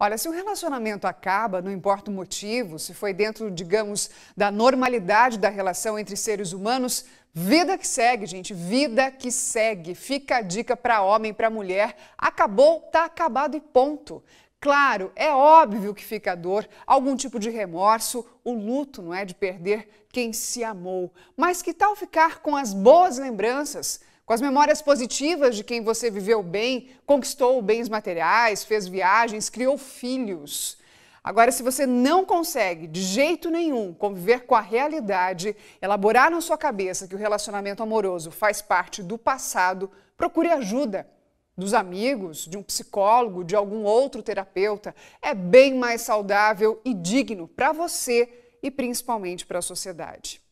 Olha, se um relacionamento acaba, não importa o motivo, se foi dentro, digamos, da normalidade da relação entre seres humanos, vida que segue, gente, vida que segue. Fica a dica para homem, para mulher. Acabou, tá acabado e ponto. Claro, é óbvio que fica a dor, algum tipo de remorso, o luto, não é, de perder quem se amou. Mas que tal ficar com as boas lembranças? com as memórias positivas de quem você viveu bem, conquistou bens materiais, fez viagens, criou filhos. Agora, se você não consegue de jeito nenhum conviver com a realidade, elaborar na sua cabeça que o relacionamento amoroso faz parte do passado, procure ajuda dos amigos, de um psicólogo, de algum outro terapeuta. É bem mais saudável e digno para você e principalmente para a sociedade.